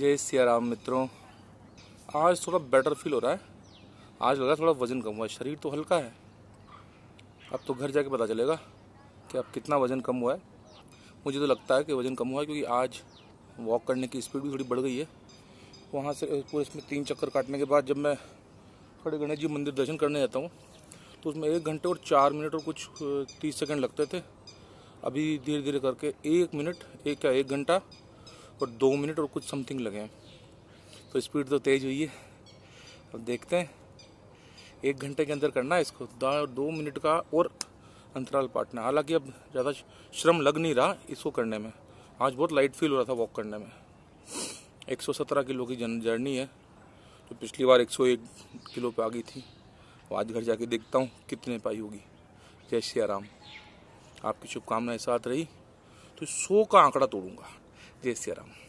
जय सिया राम मित्रों आज थोड़ा बेटर फील हो रहा है आज लग रहा है थोड़ा वज़न कम हुआ है शरीर तो हल्का है अब तो घर जाके पता चलेगा कि अब कितना वज़न कम हुआ है मुझे तो लगता है कि वज़न कम हुआ है क्योंकि आज वॉक करने की स्पीड भी थोड़ी बढ़ गई है वहाँ से पूरे इसमें तीन चक्कर काटने के बाद जब मैं खड़े गणेश जी मंदिर दर्शन करने जाता हूँ तो उसमें एक घंटे और चार मिनट और कुछ तीस सेकेंड लगते थे अभी धीरे धीरे करके एक मिनट एक या एक घंटा और दो मिनट और कुछ समथिंग लगे हैं तो स्पीड तो तेज़ हुई है अब देखते हैं एक घंटे के अंदर करना है इसको दो मिनट का और अंतराल पाटना हालांकि अब ज़्यादा श्रम लग नहीं रहा इसको करने में आज बहुत लाइट फील हो रहा था वॉक करने में 117 किलो की जर्नी है तो पिछली बार 101 किलो पे आ गई थी और आज घर जाके देखता हूँ कितने पाई होगी जय श्री आपकी शुभकामनाएं साथ रही तो सौ का आंकड़ा तोड़ूंगा जय सिया राम